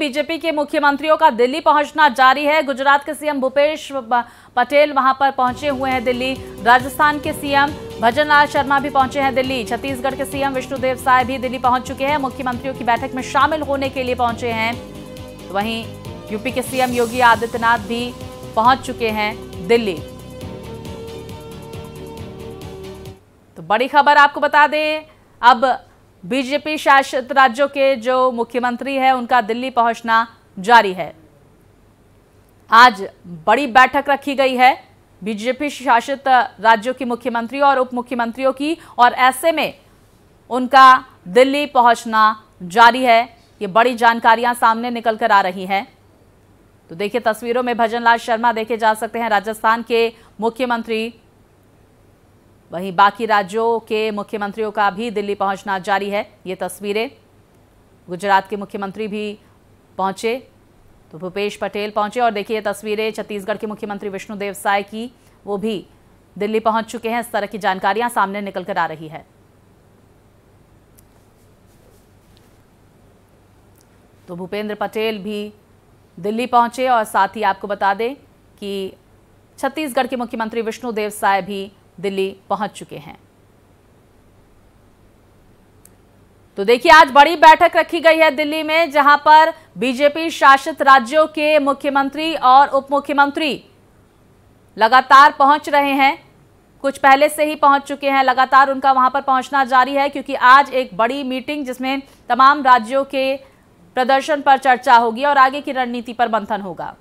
BJP के मुख्यमंत्रियों का दिल्ली पहुंचना जारी है गुजरात के सीएम भूपेश पटेल वहां पर पहुंचे हुए हैं दिल्ली राजस्थान के सीएम भजनलाल शर्मा भी पहुंचे हैं दिल्ली छत्तीसगढ़ के सीएम विष्णुदेव साय भी दिल्ली पहुंच चुके हैं मुख्यमंत्रियों की बैठक में शामिल होने के लिए पहुंचे हैं वहीं यूपी के सीएम योगी आदित्यनाथ भी पहुंच चुके हैं दिल्ली तो बड़ी खबर आपको बता दें अब बीजेपी शासित राज्यों के जो मुख्यमंत्री हैं उनका दिल्ली पहुंचना जारी है आज बड़ी बैठक रखी गई है बीजेपी शासित राज्यों की मुख्यमंत्रियों और उप मुख्यमंत्रियों की और ऐसे में उनका दिल्ली पहुंचना जारी है ये बड़ी जानकारियां सामने निकल कर आ रही हैं तो देखिए तस्वीरों में भजनलाल शर्मा देखे जा सकते हैं राजस्थान के मुख्यमंत्री वहीं बाकी राज्यों के मुख्यमंत्रियों का भी दिल्ली पहुंचना जारी है ये तस्वीरें गुजरात के मुख्यमंत्री भी पहुंचे तो भूपेश पटेल पहुंचे और देखिए तस्वीरें छत्तीसगढ़ के मुख्यमंत्री विष्णुदेव साय की वो भी दिल्ली पहुंच चुके हैं इस तरह की जानकारियां सामने निकल कर आ रही है तो भूपेंद्र पटेल भी दिल्ली पहुंचे और साथ ही आपको बता दें कि छत्तीसगढ़ के मुख्यमंत्री विष्णुदेव साय भी दिल्ली पहुंच चुके हैं तो देखिए आज बड़ी बैठक रखी गई है दिल्ली में जहां पर बीजेपी शासित राज्यों के मुख्यमंत्री और उप मुख्यमंत्री लगातार पहुंच रहे हैं कुछ पहले से ही पहुंच चुके हैं लगातार उनका वहां पर पहुंचना जारी है क्योंकि आज एक बड़ी मीटिंग जिसमें तमाम राज्यों के प्रदर्शन पर चर्चा होगी और आगे की रणनीति पर मंथन होगा